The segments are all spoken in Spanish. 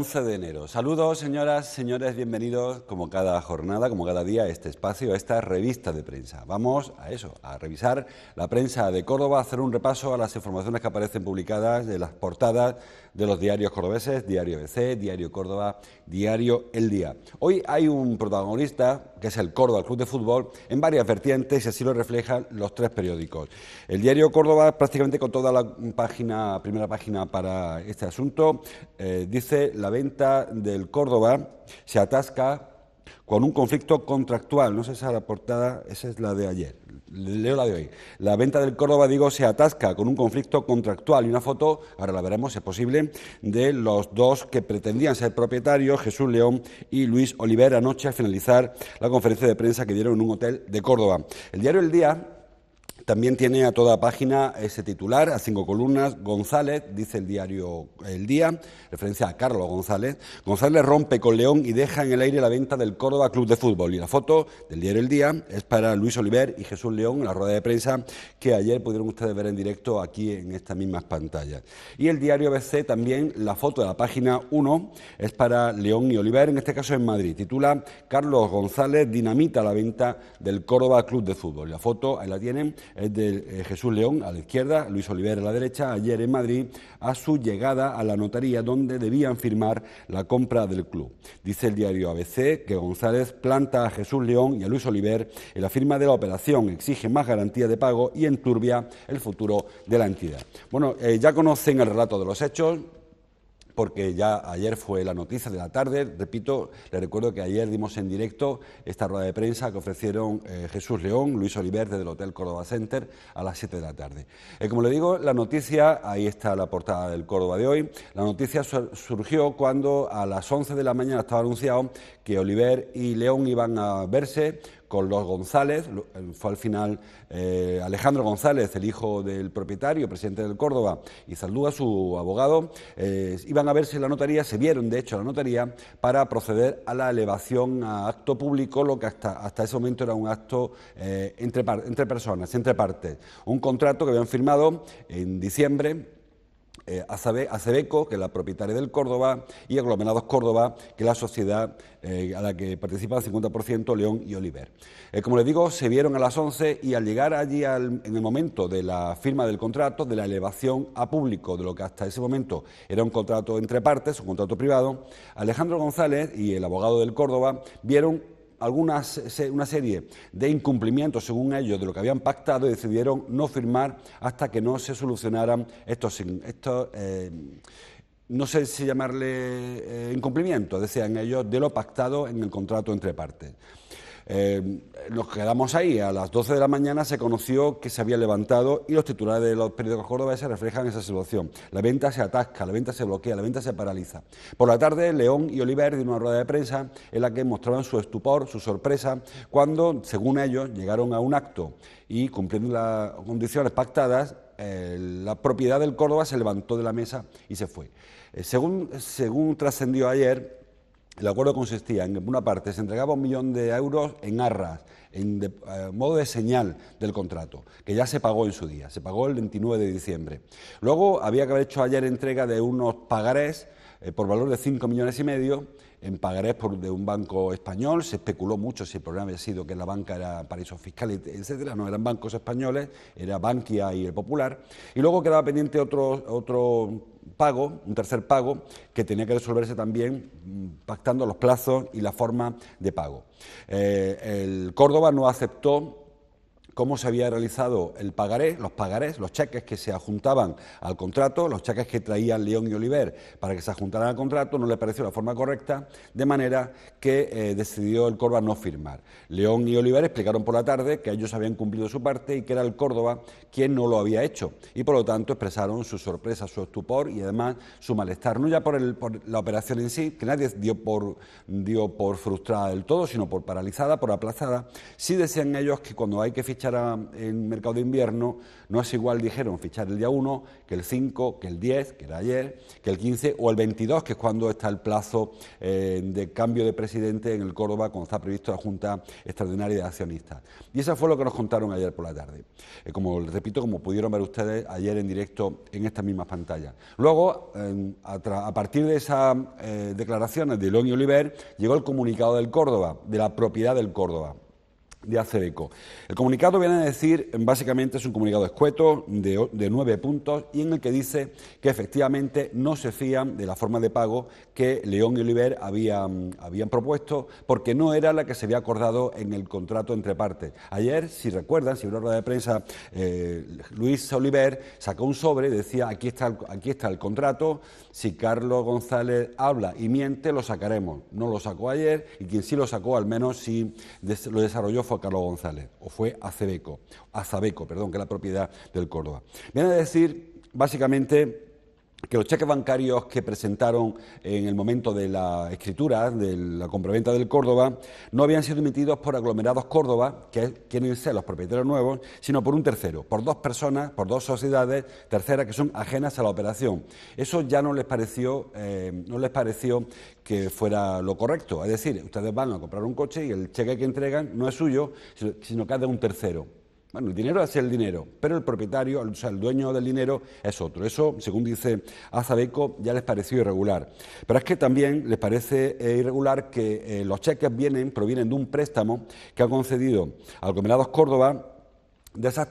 11 de enero. Saludos, señoras, señores, bienvenidos como cada jornada, como cada día, a este espacio, a esta revista de prensa. Vamos a eso, a revisar la prensa de Córdoba, a hacer un repaso a las informaciones que aparecen publicadas de las portadas de los diarios cordobeses, Diario BC, Diario Córdoba, Diario El Día. Hoy hay un protagonista, que es el Córdoba, el Club de Fútbol, en varias vertientes y así lo reflejan los tres periódicos. El Diario Córdoba, prácticamente con toda la página, primera página para este asunto, eh, dice la venta del Córdoba se atasca con un conflicto contractual. No sé si esa la portada, esa es la de ayer. Leo la de hoy. La venta del Córdoba, digo, se atasca con un conflicto contractual y una foto, ahora la veremos si es posible, de los dos que pretendían ser propietarios, Jesús León y Luis Oliver, anoche al finalizar la conferencia de prensa que dieron en un hotel de Córdoba. El diario El Día también tiene a toda página ese titular, a cinco columnas. González, dice el diario El Día, referencia a Carlos González. González rompe con León y deja en el aire la venta del Córdoba Club de Fútbol. Y la foto del diario El Día es para Luis Oliver y Jesús León en la rueda de prensa que ayer pudieron ustedes ver en directo aquí en estas mismas pantallas. Y el diario ABC también, la foto de la página 1 es para León y Oliver, en este caso en Madrid. Titula Carlos González dinamita la venta del Córdoba Club de Fútbol. la foto, ahí la tienen es de eh, Jesús León a la izquierda, Luis Oliver, a la derecha, ayer en Madrid, a su llegada a la notaría donde debían firmar la compra del club. Dice el diario ABC que González planta a Jesús León y a Luis Oliver en la firma de la operación, exige más garantía de pago y enturbia el futuro de la entidad. Bueno, eh, ya conocen el relato de los hechos, porque ya ayer fue la noticia de la tarde. Repito, le recuerdo que ayer dimos en directo esta rueda de prensa que ofrecieron eh, Jesús León, Luis Oliver desde el Hotel Córdoba Center a las 7 de la tarde. Eh, como le digo, la noticia, ahí está la portada del Córdoba de hoy, la noticia surgió cuando a las 11 de la mañana estaba anunciado que Oliver y León iban a verse con los González, eh, fue al final eh, Alejandro González, el hijo del propietario, presidente del Córdoba, y Zaldúa, su abogado, eh, iban a verse la notaría, se vieron de hecho la notaría, para proceder a la elevación a acto público, lo que hasta, hasta ese momento era un acto entre personas, entre partes. Un contrato que habían firmado en diciembre eh, Acebeco, que es la propietaria del Córdoba, y Aglomerados Córdoba, que es la sociedad eh, a la que participan el 50% León y Oliver. Eh, como les digo, se vieron a las 11 y al llegar allí en el momento de la firma del contrato, de la elevación a público de lo que hasta ese momento era un contrato entre partes, un contrato privado, Alejandro González y el abogado del Córdoba vieron algunas, una serie de incumplimientos, según ellos, de lo que habían pactado y decidieron no firmar hasta que no se solucionaran estos, eh, no sé si llamarle eh, incumplimientos, decían ellos, de lo pactado en el contrato entre partes. Eh, nos quedamos ahí. A las 12 de la mañana se conoció que se había levantado y los titulares de los periódicos se reflejan esa situación. La venta se atasca, la venta se bloquea, la venta se paraliza. Por la tarde, León y Oliver dieron una rueda de prensa en la que mostraban su estupor, su sorpresa, cuando, según ellos, llegaron a un acto y cumpliendo las condiciones pactadas, la propiedad del Córdoba se levantó de la mesa y se fue. Eh, según según trascendió ayer, el acuerdo consistía en que, por una parte, se entregaba un millón de euros en arras, en eh, modo de señal del contrato, que ya se pagó en su día, se pagó el 29 de diciembre. Luego había que haber hecho ayer entrega de unos pagarés eh, por valor de 5 millones y medio en pagarés de un banco español. Se especuló mucho si el problema había sido que la banca era paraíso fiscal, etcétera. No eran bancos españoles, era Bankia y el Popular. Y luego quedaba pendiente otro, otro pago, un tercer pago, que tenía que resolverse también mm, pactando los plazos y la forma de pago. Eh, el Córdoba no aceptó cómo se había realizado el pagaré, los pagarés, los cheques que se adjuntaban al contrato, los cheques que traían León y Oliver para que se adjuntaran al contrato, no le pareció la forma correcta, de manera que eh, decidió el Córdoba no firmar. León y Oliver explicaron por la tarde que ellos habían cumplido su parte y que era el Córdoba quien no lo había hecho, y por lo tanto expresaron su sorpresa, su estupor y además su malestar, no ya por, la operación en sí, que nadie dio por, frustrada del todo, sino por paralizada, por aplazada, sí decían ellos que cuando hay que fichar en mercado de invierno, no es igual, dijeron, fichar el día 1 que el 5, que el 10, que era ayer, que el 15 o el 22, que es cuando está el plazo eh, de cambio de presidente en el Córdoba, cuando está previsto la Junta Extraordinaria de Accionistas. Y eso fue lo que nos contaron ayer por la tarde. Eh, como les repito, como pudieron ver ustedes ayer en directo en esta misma pantalla. Luego, a, partir de esas eh, declaraciones de León y Oliver, llegó el comunicado del Córdoba, de la propiedad del Córdoba de El comunicado viene a decir, básicamente es un comunicado escueto de, nueve puntos y en el que dice que efectivamente no se fían de la forma de pago que León y Oliver habían, habían propuesto porque no era la que se había acordado en el contrato entre partes. Ayer, si recuerdan, si hubo una rueda de prensa, eh, Luis Oliver sacó un sobre y decía aquí está, el, aquí está el contrato, si Carlos González habla y miente lo sacaremos. No lo sacó ayer y quien sí lo sacó al menos sí si lo desarrolló fue a Carlos González, o fue a Cebeco, a perdón, que es la propiedad del Córdoba. Viene a decir, básicamente, que los cheques bancarios que presentaron en el momento de la escritura, de la compraventa del Córdoba, no habían sido emitidos por aglomerados Córdoba, que quieren ser los propietarios nuevos, sino por un tercero, por dos personas, por dos sociedades terceras que son ajenas a la operación. Eso ya no les pareció, eh, no les pareció que fuera lo correcto. Es decir, ustedes van a comprar un coche y el cheque que entregan no es suyo, sino que es de un tercero. Bueno, el dinero es el dinero, pero el propietario, o sea, el dueño del dinero es otro. Eso, según dice Azabeco, ya les pareció irregular. Pero es que también les parece eh, irregular que eh, los cheques vienen, provienen de un préstamo que ha concedido al Comerados Córdoba de esas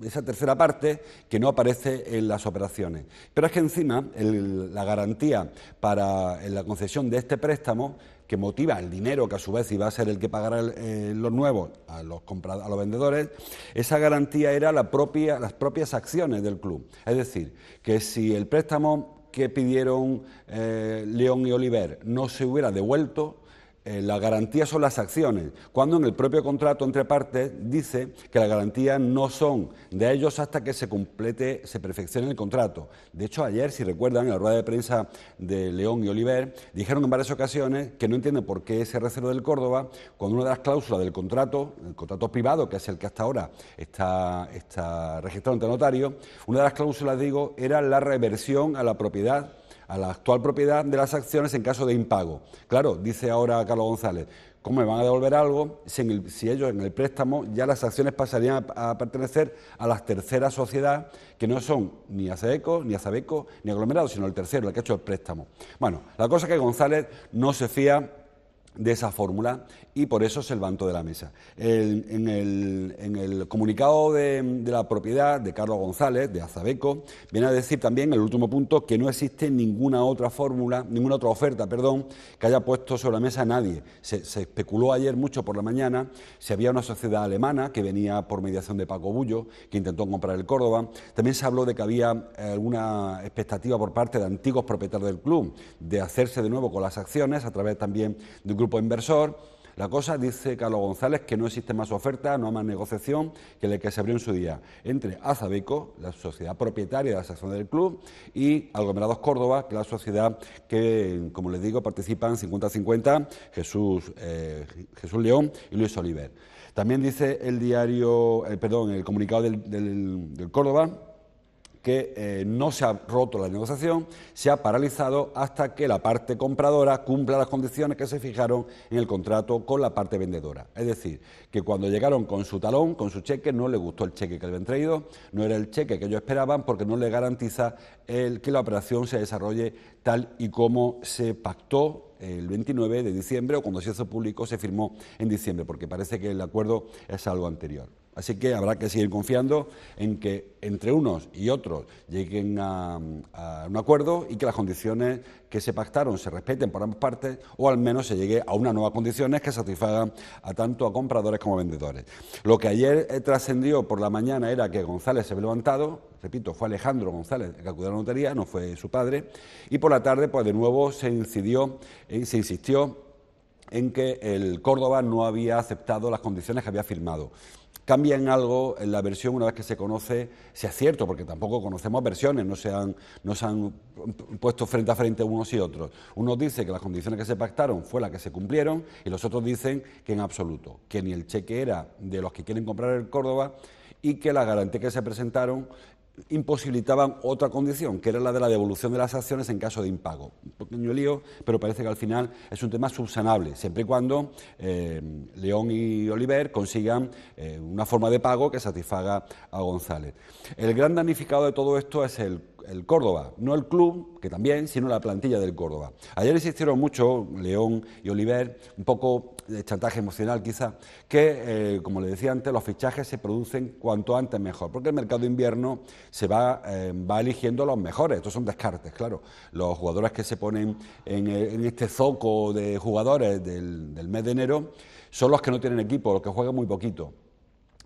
esa, tercera parte que no aparece en las operaciones. Pero es que encima la garantía para la concesión de este préstamo que motiva el dinero que a su vez iba a ser el que pagará eh, los nuevos a los, a los vendedores, esa garantía era las propias acciones del club. Es decir, que si el préstamo que pidieron eh, León y Oliver no se hubiera devuelto, eh, la garantía son las acciones, cuando en el propio contrato entre partes dice que las garantías no son de ellos hasta que se complete, se perfeccione el contrato. De hecho, ayer, si recuerdan, en la rueda de prensa de León y Oliver, dijeron en varias ocasiones que no entienden por qué ese recelo del Córdoba, cuando una de las cláusulas del contrato, el contrato privado, que es el que hasta ahora está, está registrado ante notario, una de las cláusulas, digo, era la reversión a la propiedad a la actual propiedad de las acciones en caso de impago. Claro, dice ahora Carlos González, ¿cómo me van a devolver algo si, ellos en el préstamo ya las acciones pasarían a, pertenecer a las terceras sociedades que no son ni ACECO, ni ASABECO, ni Aglomerado... sino el tercero, el que ha hecho el préstamo? Bueno, la cosa es que González no se fía de esa fórmula y por eso se levantó de la mesa. en, el, comunicado de, la propiedad de Carlos González, de Azabeco, viene a decir también, el último punto, que no existe ninguna otra fórmula, ninguna otra oferta, perdón, que haya puesto sobre la mesa nadie. Se, especuló ayer mucho por la mañana si había una sociedad alemana que venía por mediación de Paco Bullo, que intentó comprar el Córdoba. También se habló de que había alguna expectativa por parte de antiguos propietarios del club de hacerse de nuevo con las acciones a través también del grupo grupo inversor. La cosa, dice Carlos González, que no existe más oferta, no hay más negociación que la que se abrió en su día entre Azabeco, la sociedad propietaria de la sección del club, y Algomerados Córdoba, que es la sociedad que, como les digo, participan 50-50 Jesús, eh, Jesús León y Luis Oliver. También dice el diario, eh, perdón, el comunicado del Córdoba, que eh, no se ha roto la negociación, se ha paralizado hasta que la parte compradora cumpla las condiciones que se fijaron en el contrato con la parte vendedora. Es decir, que cuando llegaron con su talón, con su cheque, no le gustó el cheque que le habían traído, no era el cheque que ellos esperaban porque no le garantiza el, que la operación se desarrolle tal y como se pactó el 29 de diciembre o cuando se hizo público se firmó en diciembre, porque parece que el acuerdo es algo anterior. Así que habrá que seguir confiando en que entre unos y otros lleguen a, un acuerdo y que las condiciones que se pactaron se respeten por ambas partes o al menos se llegue a unas nuevas condiciones que satisfagan a tanto a compradores como a vendedores. Lo que ayer eh, trascendió por la mañana era que González se había levantado, repito, fue Alejandro González el que acudió a la notaría, no fue su padre, y por la tarde pues de nuevo se incidió eh, se insistió en que el Córdoba no había aceptado las condiciones que había firmado cambian algo en la versión una vez que se conoce, si es cierto, porque tampoco conocemos versiones, no se han, han puesto frente a frente unos y otros. Unos dice que las condiciones que se pactaron fue la que se cumplieron y los otros dicen que en absoluto, que ni el cheque era de los que quieren comprar el Córdoba y que la garantía que se presentaron imposibilitaban otra condición, que era la de la devolución de las acciones en caso de impago. Un pequeño lío, pero parece que al final es un tema subsanable, siempre y cuando eh, León y Oliver consigan eh, una forma de pago que satisfaga a González. El gran damnificado de todo esto es el Córdoba, no el club, que también, sino la plantilla del Córdoba. Ayer existieron mucho León y Oliver, un poco de chantaje emocional quizá, que, eh, como le decía antes, los fichajes se producen cuanto antes mejor, porque el mercado de invierno se va, eh, va eligiendo los mejores, estos son descartes, claro, los jugadores que se ponen en, eh, este zoco de jugadores del mes de enero son los que no tienen equipo, los que juegan muy poquito.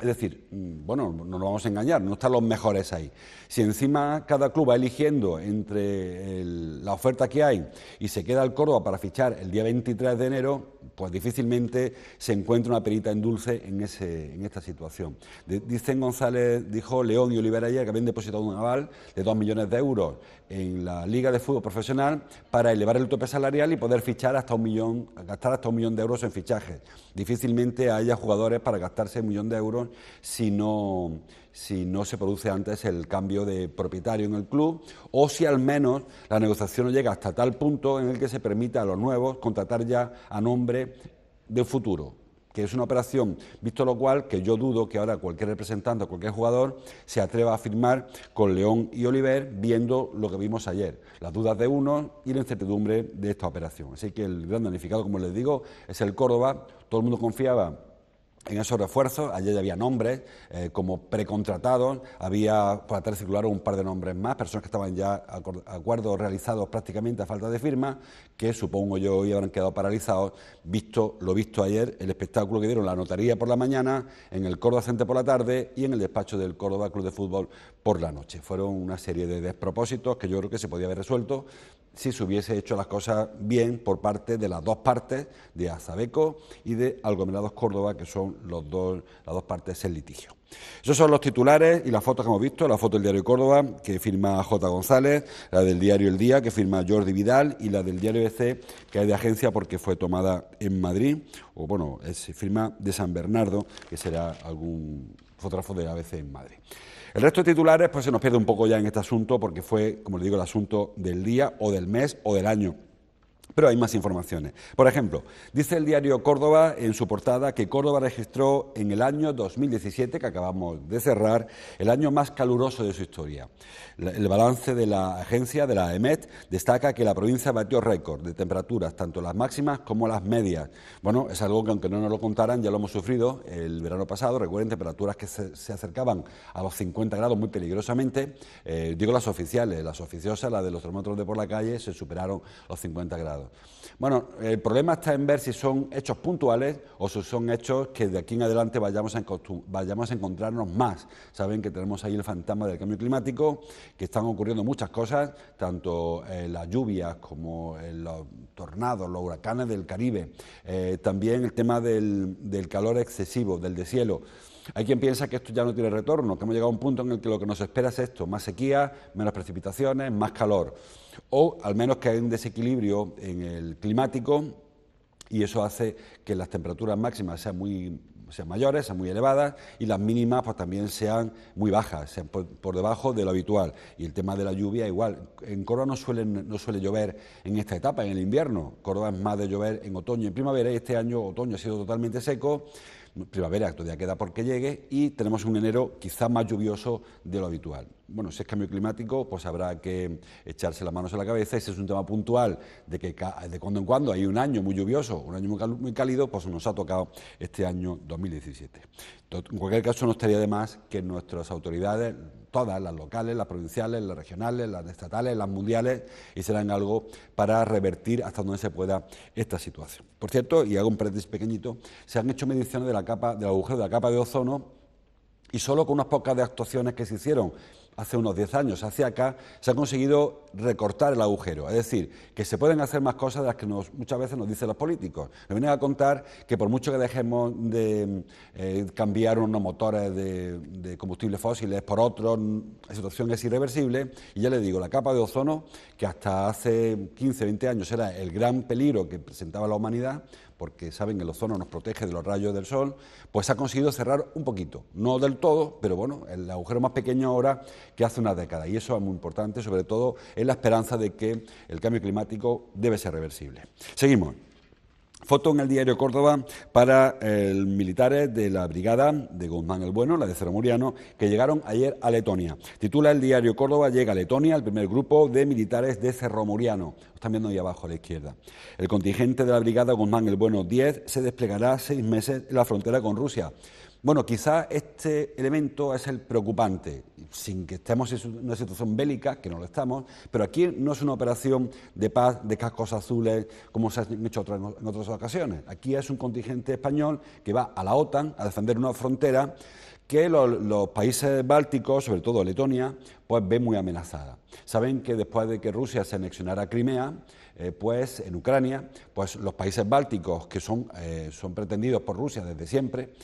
Es decir, mm, bueno, no nos vamos a engañar, no están los mejores ahí. Si encima cada club va eligiendo entre la oferta que hay y se queda el Córdoba para fichar el día 23 de enero, pues difícilmente se encuentra una perita en dulce en, esta situación. dicen González, dijo León y Olivera ayer que habían depositado un aval de 2 millones de euros en la Liga de Fútbol Profesional para elevar el tope salarial y poder fichar hasta un millón, gastar hasta un millón de euros en fichajes. Difícilmente haya jugadores para gastarse un millón de euros si no, si no se produce antes el cambio de propietario en el club o si al menos la negociación no llega hasta tal punto en el que se permita a los nuevos contratar ya a nombre del futuro que es una operación, visto lo cual, que yo dudo que ahora cualquier representante o cualquier jugador se atreva a firmar con León y Oliver viendo lo que vimos ayer, las dudas de uno y la incertidumbre de esta operación. Así que el gran danificado, como les digo, es el Córdoba, todo el mundo confiaba en esos refuerzos, ayer había nombres eh, como precontratados, había para tener circular, un par de nombres más, personas que estaban ya acuerdos realizados prácticamente a falta de firma, que supongo yo hoy habrán quedado paralizados, visto lo visto ayer, el espectáculo que dieron la notaría por la mañana, en el Córdoba Centro por la tarde y en el despacho del Córdoba Club de Fútbol por la noche. Fueron una serie de despropósitos que yo creo que se podía haber resuelto si se hubiese hecho las cosas bien por parte de las dos partes, de Azabeco y de Algomerados Córdoba, que son los dos, las dos partes en litigio. Esos son los titulares y las fotos que hemos visto, la foto del diario Córdoba, que firma J. González, la del diario El Día, que firma Jordi Vidal, y la del diario BC e que es de agencia porque fue tomada en Madrid, o bueno, se firma de San Bernardo, que será algún fotógrafo de ABC en Madrid. El resto de titulares pues se nos pierde un poco ya en este asunto porque fue, como le digo, el asunto del día o del mes o del año. Pero hay más informaciones. Por ejemplo, dice el diario Córdoba en su portada que Córdoba registró en el año 2017, que acabamos de cerrar, el año más caluroso de su historia. El balance de la agencia de la EMET destaca que la provincia batió récord de temperaturas, tanto las máximas como las medias. Bueno, es algo que aunque no nos lo contaran, ya lo hemos sufrido el verano pasado. Recuerden temperaturas que se, acercaban a los 50 grados muy peligrosamente. Eh, digo las oficiales, las oficiosas, las de los termómetros de por la calle, se superaron los 50 grados. Bueno, el problema está en ver si son hechos puntuales o si son hechos que de aquí en adelante vayamos a, encontrarnos más. Saben que tenemos ahí el fantasma del cambio climático, que están ocurriendo muchas cosas, tanto eh, las lluvias como eh, los tornados, los huracanes del Caribe, eh, también el tema del, del calor excesivo, del deshielo. Hay quien piensa que esto ya no tiene retorno, que hemos llegado a un punto en el que lo que nos espera es esto, más sequía, menos precipitaciones, más calor, o al menos que hay un desequilibrio en el climático y eso hace que las temperaturas máximas sean muy mayores, sean muy elevadas y las mínimas pues también sean muy bajas, sean por, debajo de lo habitual. Y el tema de la lluvia igual. En Córdoba no suele, no suele llover en esta etapa, en el invierno. Córdoba es más de llover en otoño y primavera y este año otoño ha sido totalmente seco primavera todavía queda porque llegue, y tenemos un enero quizá más lluvioso de lo habitual bueno, si es cambio climático, pues habrá que echarse las manos a la cabeza. Ese es un tema puntual de que de cuando en cuando hay un año muy lluvioso, un año muy cálido, pues nos ha tocado este año 2017. En cualquier caso, no estaría de más que nuestras autoridades, todas, las locales, las provinciales, las regionales, las estatales, las mundiales, hicieran algo para revertir hasta donde se pueda esta situación. Por cierto, y hago un paréntesis pequeñito, se han hecho mediciones de la capa, del agujero de la capa de ozono y solo con unas pocas de actuaciones que se hicieron hace unos 10 años hacia acá, se ha conseguido recortar el agujero. Es decir, que se pueden hacer más cosas de las que muchas veces nos dicen los políticos. ...me vienen a contar que por mucho que dejemos de eh, cambiar unos motores de, combustibles fósiles por otros, la situación es irreversible. Y ya le digo, la capa de ozono, que hasta hace 15, 20 años era el gran peligro que presentaba la humanidad, porque saben que el ozono nos protege de los rayos del sol, pues ha conseguido cerrar un poquito, no del todo, pero bueno, el agujero más pequeño ahora que hace una década. Y eso es muy importante, sobre todo en la esperanza de que el cambio climático debe ser reversible. Seguimos. Foto en el diario Córdoba para el eh, militares de la brigada de Guzmán el Bueno, la de Muriano, que llegaron ayer a Letonia. Titula el diario Córdoba, llega a Letonia el primer grupo de militares de Cerro Muriano. Lo están viendo ahí abajo a la izquierda. El contingente de la brigada Guzmán el Bueno 10 se desplegará seis meses en la frontera con Rusia. Bueno, quizá este elemento es el preocupante, sin que estemos en una situación bélica, que no lo estamos, pero aquí no es una operación de paz, de cascos azules, como se ha hecho en otras ocasiones. Aquí es un contingente español que va a la OTAN a defender una frontera que los países bálticos, sobre todo Letonia, pues ve muy amenazada. Saben que después de que Rusia se anexionara Crimea, eh, pues en Ucrania, pues los países bálticos que son, eh, son pretendidos por Rusia desde siempre,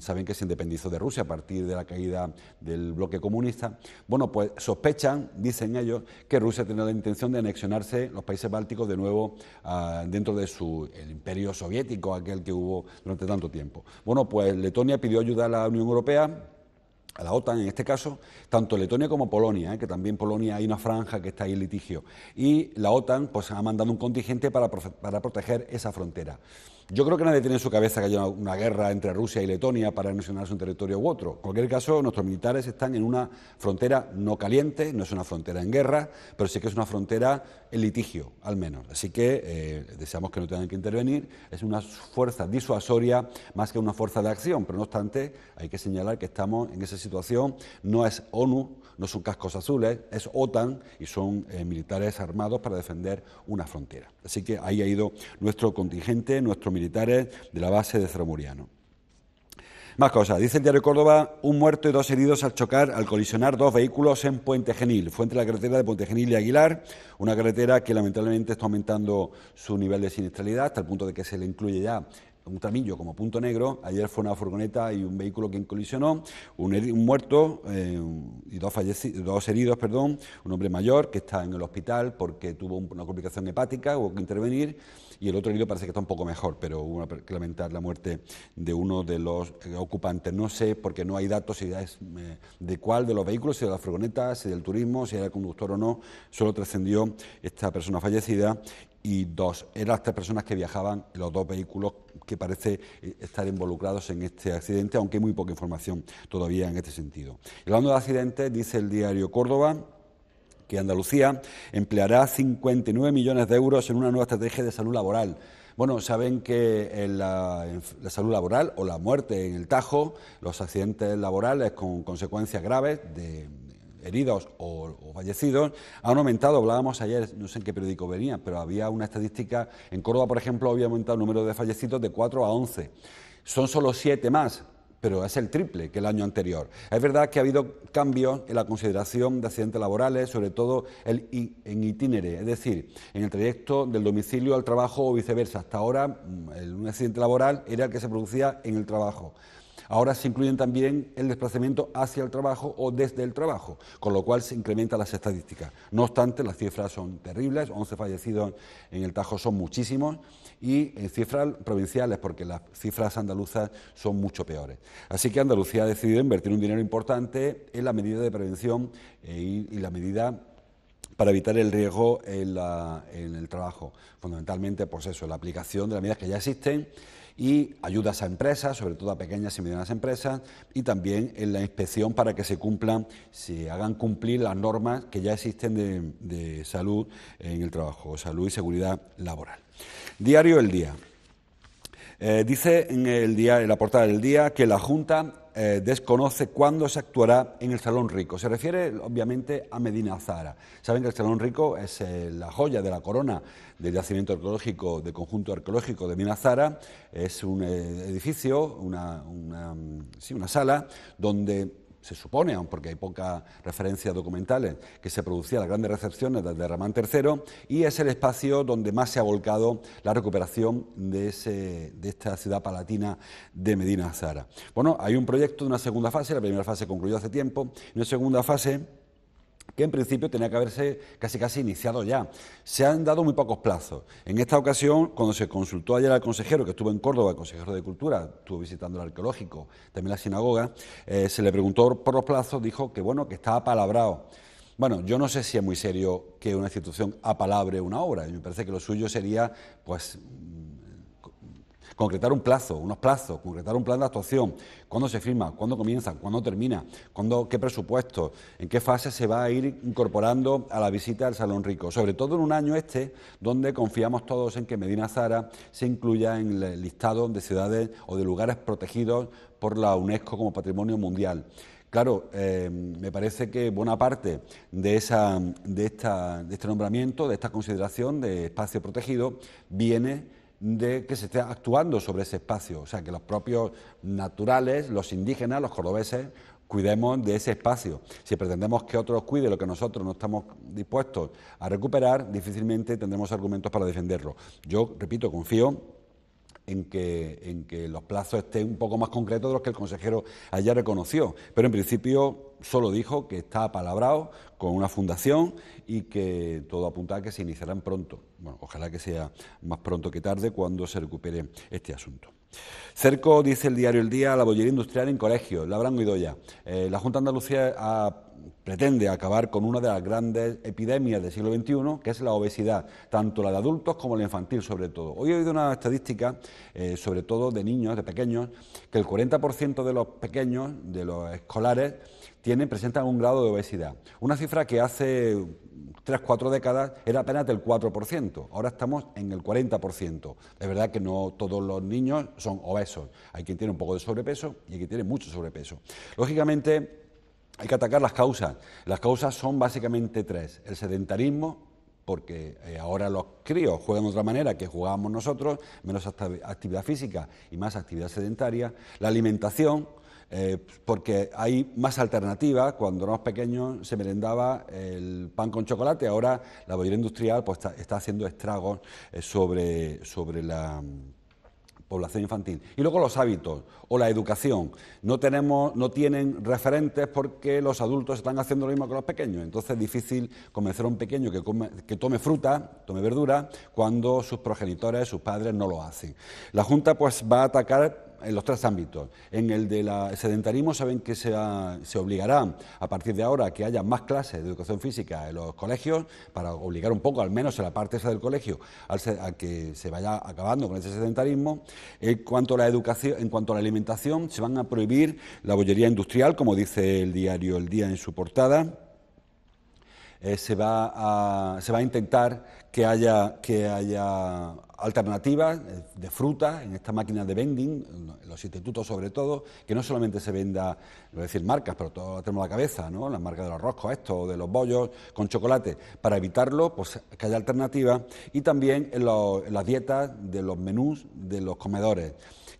saben que se independizó de Rusia a partir de la caída del bloque comunista, bueno, pues sospechan, dicen ellos, que Rusia tiene la intención de anexionarse los países bálticos de nuevo ah, dentro de su imperio soviético, aquel que hubo durante tanto tiempo. Bueno, pues Letonia pidió ayuda a la Unión Europea a la OTAN, en este caso, tanto Letonia como Polonia, ¿eh? que también Polonia hay una franja que está ahí en litigio, y la OTAN pues, ha mandado un contingente para, para proteger esa frontera. Yo creo que nadie tiene en su cabeza que haya una guerra entre Rusia y Letonia para anexionarse un territorio u otro. En cualquier caso, nuestros militares están en una frontera no caliente, no es una frontera en guerra, pero sí que es una frontera en litigio, al menos. Así que eh, deseamos que no tengan que intervenir. Es una fuerza disuasoria más que una fuerza de acción, pero no obstante, hay que señalar que estamos en esa situación. No es ONU no son cascos azules, es OTAN y son eh, militares armados para defender una frontera. Así que ahí ha ido nuestro contingente, nuestros militares de la base de Muriano. Más cosas. Dice el diario Córdoba, un muerto y dos heridos al chocar, al colisionar dos vehículos en Puente Genil. Fue entre la carretera de Puente Genil y Aguilar, una carretera que lamentablemente está aumentando su nivel de siniestralidad hasta el punto de que se le incluye ya un tramillo como punto negro. Ayer fue una furgoneta y un vehículo quien colisionó, un, muerto eh, y dos, dos heridos, perdón, un hombre mayor que está en el hospital porque tuvo una complicación hepática, hubo que intervenir, y el otro herido parece que está un poco mejor, pero hubo que lamentar la muerte de uno de los eh, ocupantes. No sé, porque no hay datos eh, de cuál de los vehículos, si de la furgoneta, si del turismo, si era el conductor o no, solo trascendió esta persona fallecida y dos, eran las tres personas que viajaban los dos vehículos que parece eh, estar involucrados en este accidente, aunque hay muy poca información todavía en este sentido. hablando de accidentes, dice el diario Córdoba que Andalucía empleará 59 millones de euros en una nueva estrategia de salud laboral. Bueno, saben que la, salud laboral o la muerte en el Tajo, los accidentes laborales con consecuencias graves de heridos o, fallecidos han aumentado. Hablábamos ayer, no sé en qué periódico venía, pero había una estadística. En Córdoba, por ejemplo, había aumentado el número de fallecidos de 4 a 11. Son solo 7 más, pero es el triple que el año anterior. Es verdad que ha habido cambios en la consideración de accidentes laborales, sobre todo el en itinere, es decir, en el trayecto del domicilio al trabajo o viceversa. Hasta ahora, mm, un accidente laboral era el que se producía en el trabajo. Ahora se incluyen también el desplazamiento hacia el trabajo o desde el trabajo, con lo cual se incrementan las estadísticas. No obstante, las cifras son terribles, 11 fallecidos en el Tajo son muchísimos y en cifras provinciales, porque las cifras andaluzas son mucho peores. Así que Andalucía ha decidido invertir un dinero importante en la medida de prevención eh, y, la medida para evitar el riesgo en, en, el trabajo. Fundamentalmente, pues eso, la aplicación de las medidas que ya existen y ayudas a empresas, sobre todo a pequeñas y medianas empresas, y también en la inspección para que se cumplan, se hagan cumplir las normas que ya existen de, salud en el trabajo, salud y seguridad laboral. Diario El Día. Eh, dice en el día, en la portada del día, que la Junta eh, desconoce cuándo se actuará en el Salón Rico. Se refiere obviamente a Medina Zara. Saben que el Salón Rico es eh, la joya de la corona del yacimiento arqueológico, del conjunto arqueológico de Medina Zara. Es un eh, edificio, una, una, mm, sí, una sala donde se supone, aunque porque hay pocas referencias documentales, que se producía las grandes recepciones desde Ramán III y es el espacio donde más se ha volcado la recuperación de, ese, de esta ciudad palatina de Medina Zara. Bueno, hay un proyecto de una segunda fase, la primera fase concluyó hace tiempo, una segunda fase que en principio tenía que haberse casi casi iniciado ya. Se han dado muy pocos plazos. En esta ocasión, cuando se consultó ayer al consejero, que estuvo en Córdoba, el consejero de Cultura, estuvo visitando el arqueológico, también la sinagoga, eh, se le preguntó por los plazos, dijo que bueno, que estaba palabrado. Bueno, yo no sé si es muy serio que una institución apalabre una obra. Me parece que lo suyo sería, pues, concretar un plazo, unos plazos, concretar un plan de actuación, cuándo se firma, cuándo comienza, cuándo termina, cuándo, qué presupuesto, en qué fase se va a ir incorporando a la visita al Salón Rico, sobre todo en un año este donde confiamos todos en que Medina Zara se incluya en el listado de ciudades o de lugares protegidos por la UNESCO como Patrimonio Mundial. Claro, eh, me parece que buena parte de, esa, de, esta, de este nombramiento, de esta consideración de espacio protegido, viene de que se esté actuando sobre ese espacio, o sea, que los propios naturales, los indígenas, los cordobeses, cuidemos de ese espacio. Si pretendemos que otros cuiden lo que nosotros no estamos dispuestos a recuperar, difícilmente tendremos argumentos para defenderlo. Yo, repito, confío en que, en que los plazos estén un poco más concretos de los que el consejero ayer reconoció. Pero en principio solo dijo que está apalabrado con una fundación y que todo apunta a que se iniciarán pronto. Bueno, ojalá que sea más pronto que tarde cuando se recupere este asunto. Cerco, dice el diario El Día, la bollería industrial en colegio, La habrán oído ya. Eh, la Junta Andalucía ha pretende acabar con una de las grandes epidemias del siglo XXI, que es la obesidad, tanto la de adultos como la infantil sobre todo. Hoy he oído una estadística, eh, sobre todo de niños, de pequeños, que el 40% de los pequeños, de los escolares, tienen, presentan un grado de obesidad. Una cifra que hace tres, cuatro décadas era apenas del 4%, ahora estamos en el 40%. Es verdad que no todos los niños son obesos, hay quien tiene un poco de sobrepeso y hay quien tiene mucho sobrepeso. Lógicamente, hay que atacar las causas. Las causas son básicamente tres. El sedentarismo, porque eh, ahora los críos juegan de otra manera que jugábamos nosotros, menos actividad física y más actividad sedentaria. La alimentación, eh, porque hay más alternativas. Cuando éramos pequeños se merendaba el pan con chocolate, ahora la bollería industrial pues, está, haciendo estragos eh, sobre, sobre la población infantil. Y luego los hábitos o la educación. No, tenemos, no tienen referentes porque los adultos están haciendo lo mismo que los pequeños. Entonces es difícil convencer a un pequeño que, tome fruta, tome verdura, cuando sus progenitores, sus padres no lo hacen. La Junta pues va a atacar en los tres ámbitos. En el del sedentarismo saben que se, se obligará a partir de ahora que haya más clases de educación física en los colegios para obligar un poco, al menos en la parte esa del colegio, a que se vaya acabando con ese sedentarismo. En cuanto a la educación, en cuanto a la alimentación, se van a prohibir la bollería industrial, como dice el diario El Día en su portada eh, se, va a, se va a intentar que haya, que haya alternativas eh, de fruta en estas máquinas de vending, en los institutos sobre todo, que no solamente se venda, voy decir marcas, pero todos tenemos la cabeza, ¿no? las marcas de los roscos, esto, de los bollos con chocolate, para evitarlo, pues que haya alternativas, y también en las dietas de los menús de los comedores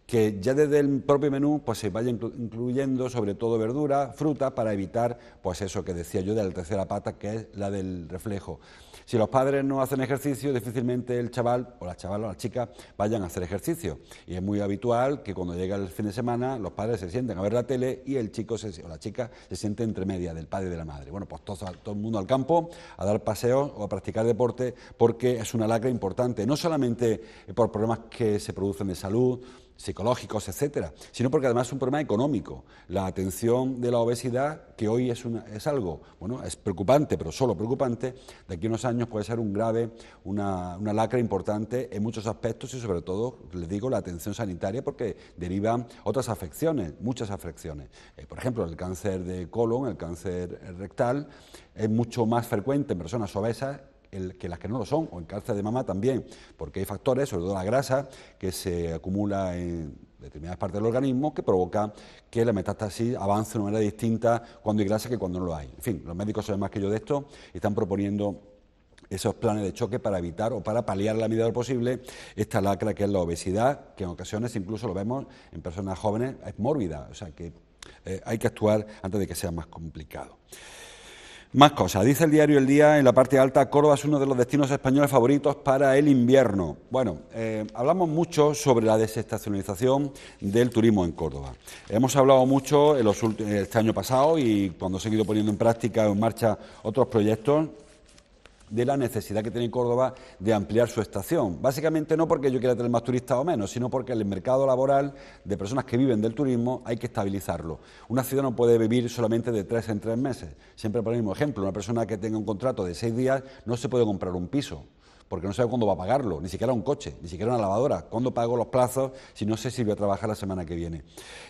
que ya desde el propio menú pues se vaya incluyendo sobre todo verdura, fruta para evitar pues eso que decía yo de la tercera pata, que es la del reflejo. Si los padres no hacen ejercicio, difícilmente el chaval o la chaval o la chica vayan a hacer ejercicio. Y es muy habitual que cuando llega el fin de semana los padres se sienten a ver la tele y el chico o la chica se siente entre media del padre y de la madre. Bueno, pues todo, todo el mundo al campo, a dar paseos o a practicar deporte porque es una lacra importante, no solamente eh, por problemas que se producen de salud, psicológicos, etcétera, sino porque además es un problema económico. La atención de la obesidad, que hoy es, una, es algo, bueno, es preocupante, pero solo preocupante, de aquí a unos años puede ser un grave, una, una lacra importante en muchos aspectos y sobre todo, les digo, la atención sanitaria porque derivan otras afecciones, muchas afecciones. Eh, por ejemplo, el cáncer de colon, el cáncer rectal, es mucho más frecuente en personas obesas que las que no lo son, o en cárcel de mamá también, porque hay factores, sobre todo la grasa, que se acumula en determinadas partes del organismo que provoca que la metástasis avance de una manera distinta cuando hay grasa que cuando no lo hay. En fin, los médicos saben más que yo de esto y están proponiendo esos planes de choque para evitar o para paliar la medida lo de posible esta lacra que es la obesidad, que en ocasiones incluso lo vemos en personas jóvenes, es mórbida, o sea que eh, hay que actuar antes de que sea más complicado. Más cosas. Dice el diario El Día, en la parte alta, Córdoba es uno de los destinos españoles favoritos para el invierno. Bueno, eh, hablamos mucho sobre la desestacionalización del turismo en Córdoba. Hemos hablado mucho este año pasado y cuando se ha ido poniendo en práctica, en marcha, otros proyectos de la necesidad que tiene Córdoba de ampliar su estación. Básicamente no porque yo quiera tener más turistas o menos, sino porque el mercado laboral de personas que viven del turismo hay que estabilizarlo. Una ciudad no puede vivir solamente de tres en tres meses. Siempre por el mismo ejemplo, una persona que tenga un contrato de seis días no se puede comprar un piso porque no sabe cuándo va a pagarlo, ni siquiera un coche, ni siquiera una lavadora, cuándo pago los plazos si no sé si voy a trabajar la semana que viene.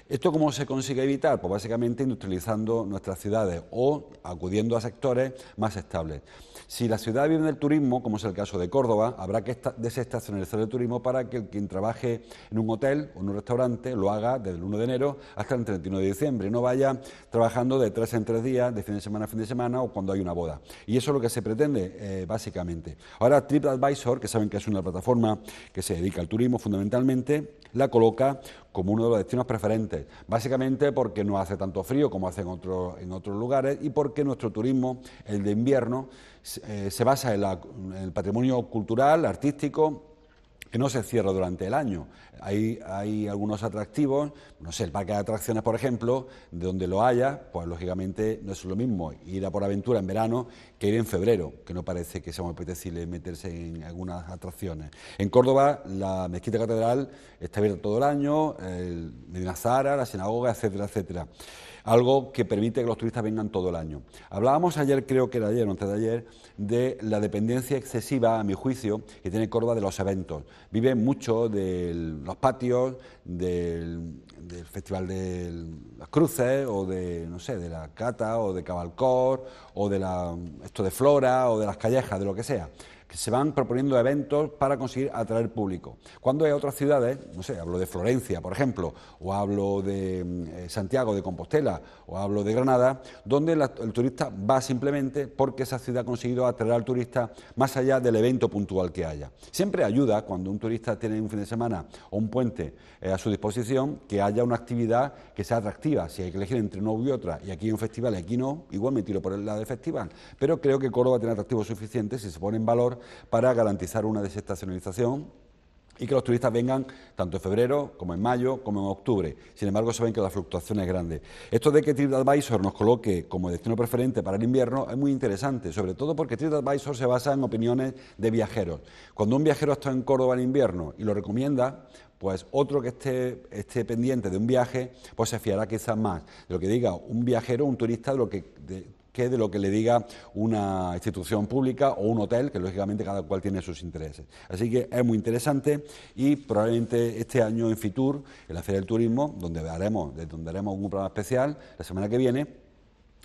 ¿Esto cómo se consigue evitar? Pues básicamente industrializando nuestras ciudades o acudiendo a sectores más estables. Si la ciudad viene del turismo, como es el caso de Córdoba, habrá que desestacionalizar el turismo para que quien trabaje en un hotel o en un restaurante lo haga desde el 1 de enero hasta el 31 de diciembre, no vaya trabajando de tres en tres días, de fin de semana a fin de semana o cuando hay una boda. Y eso es lo que se pretende eh, básicamente. Ahora, triple ...Advisor, que saben que es una plataforma que se dedica al turismo fundamentalmente, la coloca como uno de los destinos preferentes, básicamente porque no hace tanto frío como hace en, otros lugares y porque nuestro turismo, el de invierno, se eh, basa en, en el patrimonio cultural, artístico que no se cierra durante el año. Hay, hay algunos atractivos, no sé, el parque de atracciones, por ejemplo, de donde lo haya, pues lógicamente no es lo mismo ir a por aventura en verano que ir en febrero, que no parece que sea muy apetecible meterse en algunas atracciones. En Córdoba, la mezquita catedral está abierta todo el año, el Medina Zara, la sinagoga, etcétera, etcétera algo que permite que los turistas vengan todo el año. Hablábamos ayer, creo que era ayer, antes de ayer, de la dependencia excesiva, a mi juicio, que tiene Córdoba de los eventos. Vive mucho de los patios, del, Festival de las Cruces, o de, no sé, de la Cata, o de Cabalcor, o de la, esto de Flora, o de las Callejas, de lo que sea que se van proponiendo eventos para conseguir atraer público. Cuando hay otras ciudades, no sé, hablo de Florencia, por ejemplo, o hablo de mm, eh, Santiago de Compostela, o hablo de Granada, donde el turista va simplemente porque esa ciudad ha conseguido atraer al turista más allá del evento puntual que haya. Siempre ayuda cuando un turista tiene un fin de semana o un puente eh, a su disposición que haya una actividad que sea atractiva. Si hay que elegir entre una y otra, y aquí hay un festival y aquí no, igual me tiro por el lado de festival. Pero creo que Córdoba tiene atractivos suficiente si se pone en valor para garantizar una desestacionalización y que los turistas vengan tanto en febrero como en mayo como en octubre. Sin embargo, se ven que la fluctuación es grande. Esto de que TripAdvisor nos coloque como destino preferente para el invierno es muy interesante, sobre todo porque TripAdvisor se basa en opiniones de viajeros. Cuando un viajero está en Córdoba en invierno y lo recomienda, pues otro que esté, pendiente de un viaje, pues se fiará quizás más de lo que diga un viajero, un turista, de lo que de lo que le diga una institución pública o un hotel, que lógicamente cada cual tiene sus intereses. Así que es muy interesante y probablemente este año en FITUR, en la Feria del Turismo, donde haremos, donde haremos un programa especial la semana que viene,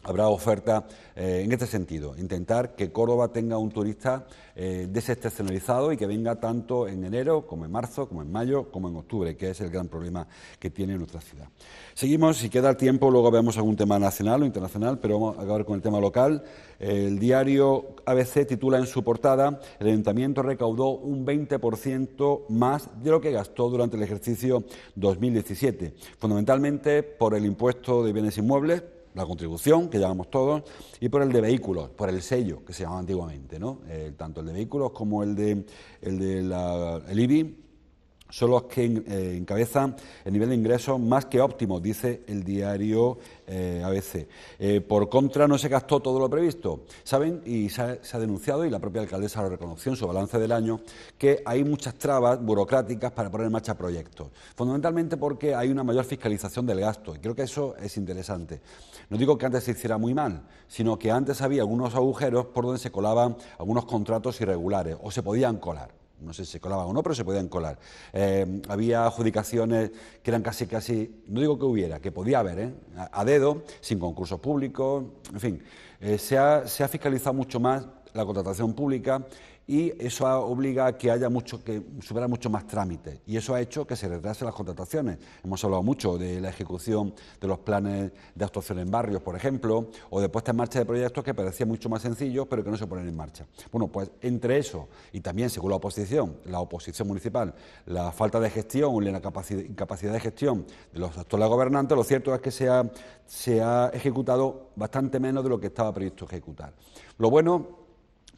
habrá oferta eh, en este sentido, intentar que Córdoba tenga un turista eh, desestacionalizado y que venga tanto en enero como en marzo, como en mayo, como en octubre, que es el gran problema que tiene nuestra ciudad. Seguimos, si queda tiempo, luego vemos algún tema nacional o internacional, pero vamos a acabar con el tema local. El diario ABC titula en su portada, el ayuntamiento recaudó un 20% más de lo que gastó durante el ejercicio 2017, fundamentalmente por el impuesto de bienes inmuebles, la contribución, que llamamos todos, y por el de vehículos, por el sello, que se llamaba antiguamente, ¿no? Eh, tanto el de vehículos como el de, el de la, el IBI son los que eh, encabezan el nivel de ingresos más que óptimo, dice el diario eh, ABC. Eh, por contra, no se gastó todo lo previsto. Saben, y se ha, denunciado, y la propia alcaldesa lo reconoció en su balance del año, que hay muchas trabas burocráticas para poner en marcha proyectos. Fundamentalmente porque hay una mayor fiscalización del gasto, y creo que eso es interesante. No digo que antes se hiciera muy mal, sino que antes había algunos agujeros por donde se colaban algunos contratos irregulares o se podían colar no sé si se colaban o no, pero se podían colar. Eh, había adjudicaciones que eran casi, casi, no digo que hubiera, que podía haber, ¿eh? a, dedo, sin concursos públicos, en fin. Eh, se, ha, se ha fiscalizado mucho más la contratación pública y eso obliga a que haya mucho, que supera mucho más trámites y eso ha hecho que se retrasen las contrataciones. Hemos hablado mucho de la ejecución de los planes de actuación en barrios, por ejemplo, o de puesta en marcha de proyectos que parecían mucho más sencillos pero que no se ponen en marcha. Bueno, pues entre eso y también según la oposición, la oposición municipal, la falta de gestión y la incapacidad de gestión de los actores gobernantes, lo cierto es que se ha, se ha ejecutado bastante menos de lo que estaba previsto ejecutar. Lo bueno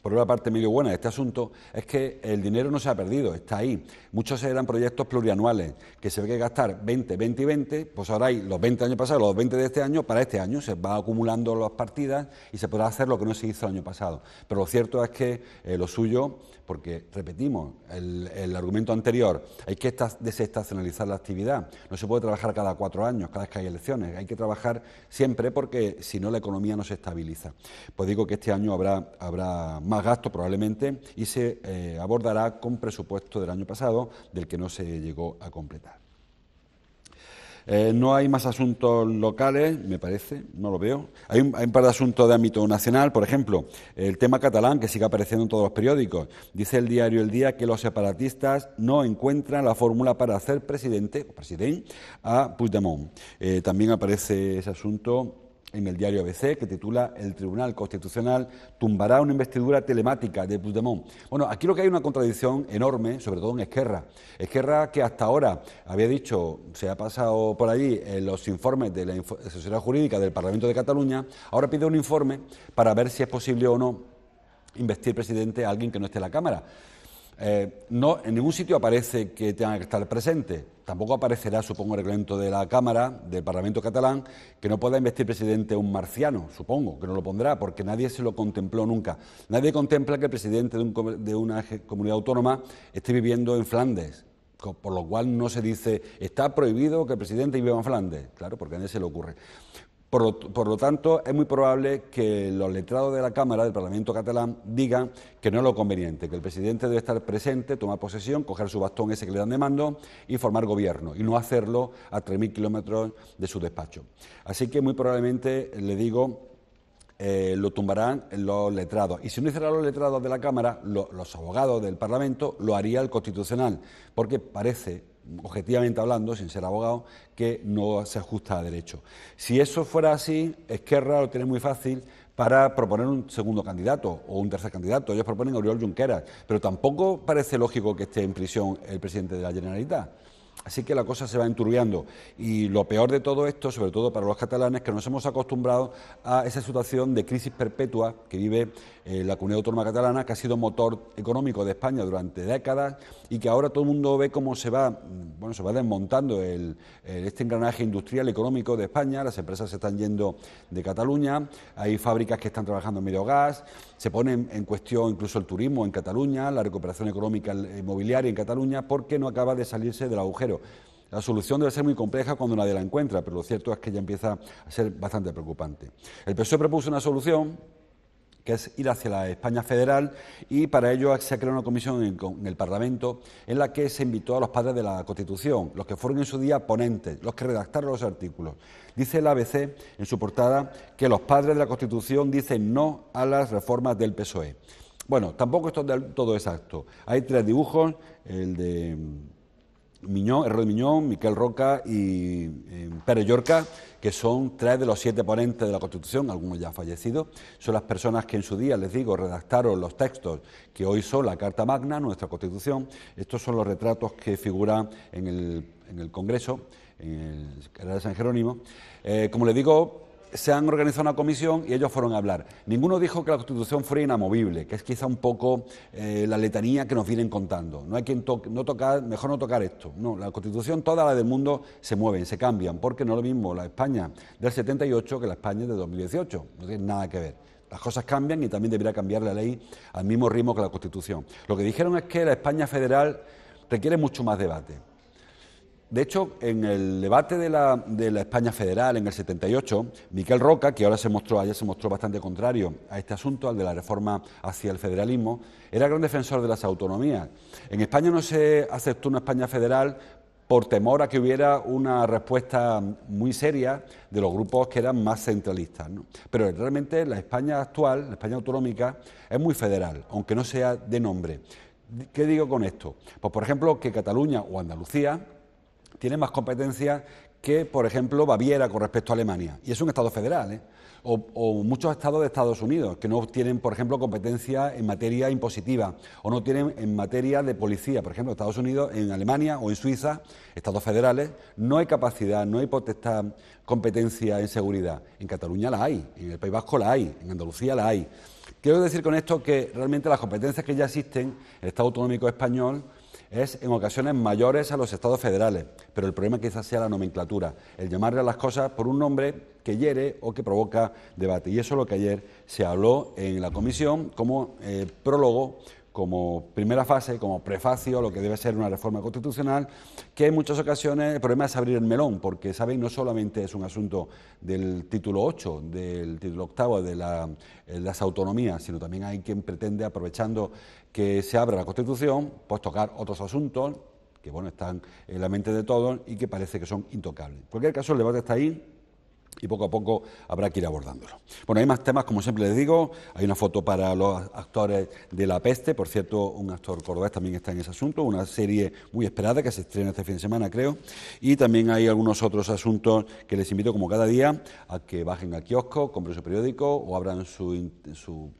por una parte medio buena de este asunto es que el dinero no se ha perdido, está ahí. Muchos eran proyectos plurianuales, que se ve que gastar 20, 20 y 20, pues ahora hay los 20 años pasados, los 20 de este año para este año, se van acumulando las partidas y se podrá hacer lo que no se hizo el año pasado. Pero lo cierto es que eh, lo suyo, porque repetimos el, argumento anterior, hay que desestacionalizar la actividad, no se puede trabajar cada cuatro años, cada vez que hay elecciones, hay que trabajar siempre porque si no la economía no se estabiliza. Pues digo que este año habrá, habrá más más gasto probablemente y se eh, abordará con presupuesto del año pasado, del que no se llegó a completar. Eh, no hay más asuntos locales, me parece, no lo veo. Hay un, par de asuntos de ámbito nacional, por ejemplo, el tema catalán que sigue apareciendo en todos los periódicos. Dice el diario El Día que los separatistas no encuentran la fórmula para hacer presidente o presidente a Puigdemont. Eh, también aparece ese asunto en el diario ABC que titula El Tribunal Constitucional tumbará una investidura telemática de Puigdemont. Bueno, aquí lo que hay una contradicción enorme, sobre todo en Esquerra. Esquerra que hasta ahora había dicho, se ha pasado por allí en eh, los informes de la asesoría jurídica del Parlamento de Cataluña, ahora pide un informe para ver si es posible o no investir presidente a alguien que no esté en la Cámara. Eh, no, en ningún sitio aparece que tenga que estar presente. Tampoco aparecerá, supongo, el reglamento de la Cámara, del Parlamento catalán, que no pueda investir presidente un marciano, supongo, que no lo pondrá, porque nadie se lo contempló nunca. Nadie contempla que el presidente de, de una comunidad autónoma esté viviendo en Flandes, por lo cual no se dice, está prohibido que el presidente viva en Flandes, claro, porque a nadie se le ocurre. Por lo, tanto, es muy probable que los letrados de la Cámara del Parlamento catalán digan que no es lo conveniente, que el presidente debe estar presente, tomar posesión, coger su bastón ese que le dan de mando y formar gobierno, y no hacerlo a 3.000 kilómetros de su despacho. Así que muy probablemente, le digo, eh, lo tumbarán los letrados. Y si no hicieran los letrados de la Cámara, los abogados del Parlamento lo haría el Constitucional, porque parece objetivamente hablando, sin ser abogado, que no se ajusta a derecho. Si eso fuera así, Esquerra lo tiene muy fácil para proponer un segundo candidato o un tercer candidato. Ellos proponen a Oriol Junqueras, pero tampoco parece lógico que esté en prisión el presidente de la Generalitat. Así que la cosa se va enturbiando. Y lo peor de todo esto, sobre todo para los catalanes, que nos hemos acostumbrado a esa situación de crisis perpetua que vive eh, la comunidad autónoma catalana, que ha sido motor económico de España durante décadas y que ahora todo el mundo ve cómo se va, mm, bueno, se va desmontando este engranaje industrial económico de España. Las empresas se están yendo de Cataluña, hay fábricas que están trabajando en medio gas se pone en, cuestión incluso el turismo en Cataluña, la recuperación económica eh, inmobiliaria en Cataluña, porque no acaba de salirse del agujero. La solución debe ser muy compleja cuando nadie la encuentra, pero lo cierto es que ya empieza a ser bastante preocupante. El PSOE propuso una solución que es ir hacia la España federal y para ello se ha creado una comisión en el, Parlamento en la que se invitó a los padres de la Constitución, los que fueron en su día ponentes, los que redactaron los artículos. Dice el ABC en su portada que los padres de la Constitución dicen no a las reformas del PSOE. Bueno, tampoco esto es todo exacto. Hay tres dibujos, el de Miñón, Miñón, Miquel Roca y eh, Pérez Llorca, que son tres de los siete ponentes de la Constitución, algunos ya fallecidos, son las personas que en su día, les digo, redactaron los textos que hoy son la Carta Magna, nuestra Constitución. Estos son los retratos que figuran en el, Congreso, en el de San Jerónimo. Eh, como les digo, se han organizado una comisión y ellos fueron a hablar. Ninguno dijo que la Constitución fuera inamovible, que es quizá un poco eh, la letanía que nos vienen contando. No hay quien no tocar, mejor no tocar esto. No, la Constitución, toda la del mundo, se mueven, se cambian, porque no es lo mismo la España del 78 que la España de 2018. No tiene nada que ver. Las cosas cambian y también debería cambiar la ley al mismo ritmo que la Constitución. Lo que dijeron es que la España federal requiere mucho más debate. De hecho, en el debate de la, España federal en el 78, Miquel Roca, que ahora se mostró, ayer se mostró bastante contrario a este asunto, al de la reforma hacia el federalismo, era gran defensor de las autonomías. En España no se aceptó una España federal por temor a que hubiera una respuesta muy seria de los grupos que eran más centralistas. Pero realmente la España actual, la España autonómica, es muy federal, aunque no sea de nombre. ¿Qué digo con esto? Pues, por ejemplo, que Cataluña o Andalucía tiene más competencia que, por ejemplo, Baviera con respecto a Alemania. Y es un Estado federal, ¿eh? o, muchos estados de Estados Unidos, que no tienen, por ejemplo, competencia en materia impositiva, o no tienen en materia de policía. Por ejemplo, Estados Unidos, en Alemania o en Suiza, estados federales, no hay capacidad, no hay potestad, competencia en seguridad. En Cataluña la hay, en el País Vasco la hay, en Andalucía la hay. Quiero decir con esto que realmente las competencias que ya existen, el Estado Autonómico Español, es en ocasiones mayores a los estados federales, pero el problema quizás sea la nomenclatura, el llamarle a las cosas por un nombre que hiere o que provoca debate. Y eso es lo que ayer se habló en la comisión como eh, prólogo como primera fase, como prefacio a lo que debe ser una reforma constitucional, que en muchas ocasiones el problema es abrir el melón, porque, ¿sabéis?, no solamente es un asunto del título 8, del título octavo, de eh, las autonomías, sino también hay quien pretende, aprovechando que se abra la Constitución, pues tocar otros asuntos que, bueno, están en la mente de todos y que parece que son intocables. En cualquier caso, el debate está ahí y poco a poco habrá que ir abordándolo. Bueno, hay más temas, como siempre les digo, hay una foto para los actores de La Peste, por cierto, un actor cordobés también está en ese asunto, una serie muy esperada que se estrena este fin de semana, creo, y también hay algunos otros asuntos que les invito, como cada día, a que bajen al kiosco, compren su periódico o abran su, su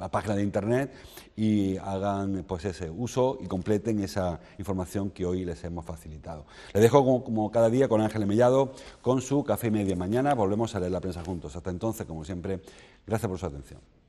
la página de internet y hagan pues ese uso y completen esa información que hoy les hemos facilitado. Les dejo como, cada día con Ángel Mellado con su café y media mañana. Volvemos a leer la prensa juntos. Hasta entonces, como siempre, gracias por su atención.